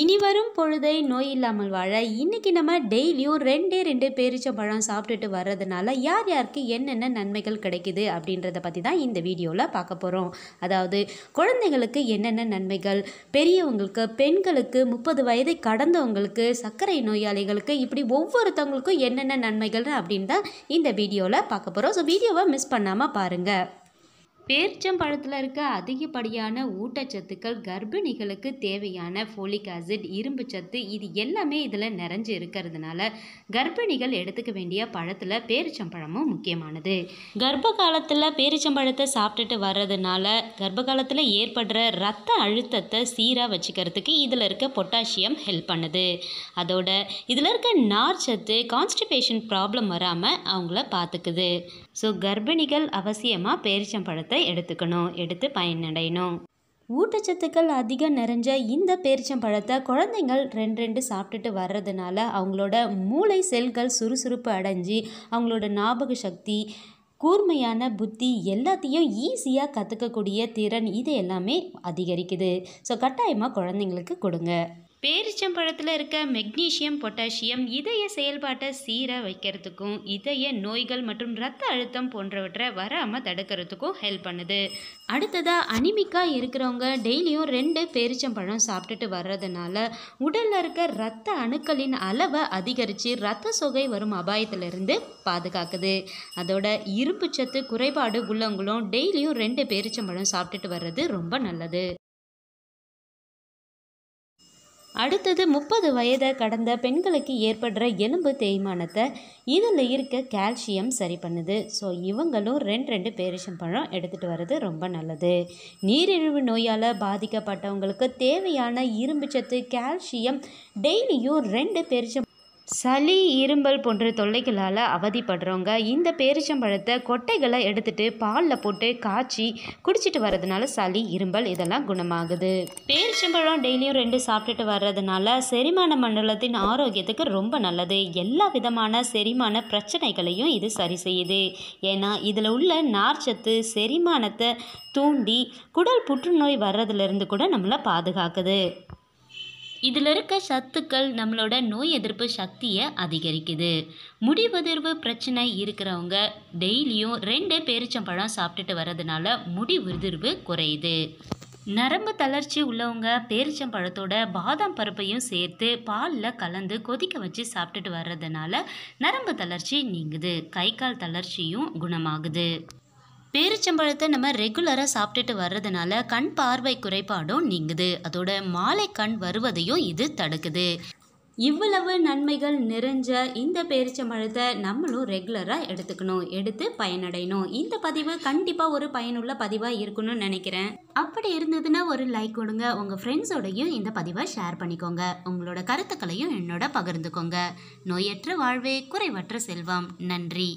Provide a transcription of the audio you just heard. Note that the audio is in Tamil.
இனி வரும் பொழுதை நோய் இல்லாமல் வாழ இன்றைக்கி நம்ம டெய்லியும் ரெண்டே ரெண்டு பேரிச்சம்பழம் சாப்பிட்டுட்டு வர்றதுனால யார் யாருக்கு என்னென்ன நன்மைகள் கிடைக்குது அப்படின்றத பற்றி தான் இந்த வீடியோவில் பார்க்க போகிறோம் அதாவது குழந்தைகளுக்கு என்னென்ன நன்மைகள் பெரியவங்களுக்கு பெண்களுக்கு முப்பது வயதை கடந்தவங்களுக்கு சர்க்கரை நோயாளிகளுக்கு இப்படி ஒவ்வொருத்தவங்களுக்கும் என்னென்ன நன்மைகள் அப்படின்னு தான் இந்த வீடியோவில் பார்க்க போகிறோம் ஸோ வீடியோவை மிஸ் பண்ணாமல் பாருங்கள் பேரிச்சம்பழத்தில் இருக்க அதிகப்படியான ஊட்டச்சத்துக்கள் கர்ப்பிணிகளுக்கு தேவையான ஃபோலிக் ஆசிட் இரும்பு சத்து இது எல்லாமே இதில் நிறைஞ்சு இருக்கிறதுனால கர்ப்பிணிகள் எடுத்துக்க வேண்டிய பழத்தில் பேரிச்சம்பழமும் முக்கியமானது கர்ப்ப காலத்தில் பேரிச்சம்பழத்தை சாப்பிட்டுட்டு வர்றதுனால கர்ப்ப காலத்தில் ஏற்படுற ரத்த அழுத்தத்தை சீராக வச்சுக்கிறதுக்கு இதில் இருக்க பொட்டாசியம் ஹெல்ப் பண்ணுது அதோட இதில் இருக்க நார் சத்து கான்ஸ்டிபேஷன் ப்ராப்ளம் வராமல் அவங்கள பார்த்துக்குது ஸோ கர்ப்பிணிகள் அவசியமாக பேரிச்சம்பழத்தை பழத்தை எடுத்துக்கணும் எடுத்து பயனடையணும் ஊட்டச்சத்துக்கள் அதிகம் நிறைஞ்ச இந்த பேரிச்சம்பழத்தை குழந்தைங்கள் ரெண்டு ரெண்டு சாப்பிட்டுட்டு வர்றதுனால அவங்களோட மூளை செல்கள் சுறுசுறுப்பு அடைஞ்சு அவங்களோட ஞாபக சக்தி கூர்மையான புத்தி எல்லாத்தையும் ஈஸியாக கற்றுக்கக்கூடிய திறன் இது எல்லாமே அதிகரிக்குது ஸோ கட்டாயமாக குழந்தைங்களுக்கு கொடுங்க பேரிச்சம்பழத்தில் இருக்க மெக்னீஷியம் பொட்டாசியம் இதய செயல்பாட்டை சீராக வைக்கிறதுக்கும் இதய நோய்கள் மற்றும் ரத்த அழுத்தம் போன்றவற்றை வராமல் தடுக்கிறதுக்கும் ஹெல்ப் பண்ணுது அடுத்ததாக அனிமிக்காக இருக்கிறவங்க டெய்லியும் ரெண்டு பேரிச்சம்பழம் சாப்பிட்டுட்டு வர்றதுனால உடலில் இருக்க ரத்த அணுக்களின் அளவை அதிகரித்து ரத்த சொகை வரும் அபாயத்திலிருந்து பாதுகாக்குது அதோட சத்து குறைபாடு உள்ளவங்களும் டெய்லியும் ரெண்டு பேரிச்சம்பழம் சாப்பிட்டுட்டு வர்றது ரொம்ப நல்லது அடுத்தது முப்பது வயதை கடந்த பெண்களுக்கு ஏற்படுற எலும்பு தேய்மானத்தை இதில் இருக்க கால்சியம் சரி பண்ணுது ஸோ இவங்களும் ரெண்டு ரெண்டு பேரிஷம் பழம் எடுத்துகிட்டு வர்றது ரொம்ப நல்லது நீரிழிவு நோயால் பாதிக்கப்பட்டவங்களுக்கு தேவையான இரும்பு சத்து கால்சியம் டெய்லியும் ரெண்டு பேரிஷம் சளி இரும்பல் போன்ற தொல்லைகளால் அவதிப்படுறவங்க இந்த பேரிச்சம்பழத்தை கொட்டைகளை எடுத்துகிட்டு பாலில் போட்டு காய்ச்சி குடிச்சிட்டு வர்றதுனால சளி இரும்பல் இதெல்லாம் குணமாகுது பேரிச்சம்பழம் டெய்லியும் ரெண்டு சாப்பிட்டுட்டு வர்றதுனால செரிமான மண்டலத்தின் ஆரோக்கியத்துக்கு ரொம்ப நல்லது எல்லா விதமான செரிமான பிரச்சனைகளையும் இது சரி செய்யுது ஏன்னா இதில் உள்ள நார்ச்சத்து செரிமானத்தை தூண்டி குடல் புற்றுநோய் வர்றதுலேருந்து கூட நம்மளை பாதுகாக்குது இதில் இருக்க சத்துக்கள் நம்மளோட நோய் எதிர்ப்பு சக்தியை அதிகரிக்குது முடிவதிர்வு பிரச்சனை இருக்கிறவங்க டெய்லியும் ரெண்டு பேரிச்சம்பழம் சாப்பிட்டுட்டு வர்றதுனால முடி உதிர்வு குறையுது நரம்பு தளர்ச்சி உள்ளவங்க பேரிச்சம்பழத்தோட பாதாம் பருப்பையும் சேர்த்து பாலில் கலந்து கொதிக்க வச்சு சாப்பிட்டுட்டு வர்றதுனால நரம்பு தளர்ச்சி நீங்குது கை கால் தளர்ச்சியும் குணமாகுது பேரிச்சம்பழத்தை நம்ம ரெகுலராக சாப்பிட்டுட்டு வர்றதுனால கண் பார்வை குறைபாடும் நீங்குது அதோட மாலை கண் வருவதையும் இது தடுக்குது இவ்வளவு நன்மைகள் நிறைஞ்ச இந்த பேரிச்சம்பழத்தை நம்மளும் ரெகுலராக எடுத்துக்கணும் எடுத்து பயனடையணும் இந்த பதிவு கண்டிப்பாக ஒரு பயனுள்ள பதிவாக இருக்கணும்னு நினைக்கிறேன் அப்படி இருந்ததுன்னா ஒரு லைக் கொடுங்க உங்கள் ஃப்ரெண்ட்ஸோடையும் இந்த பதிவை ஷேர் பண்ணிக்கோங்க உங்களோட கருத்துக்களையும் என்னோட பகிர்ந்துக்கோங்க நோயற்ற வாழ்வே குறைவற்ற செல்வம் நன்றி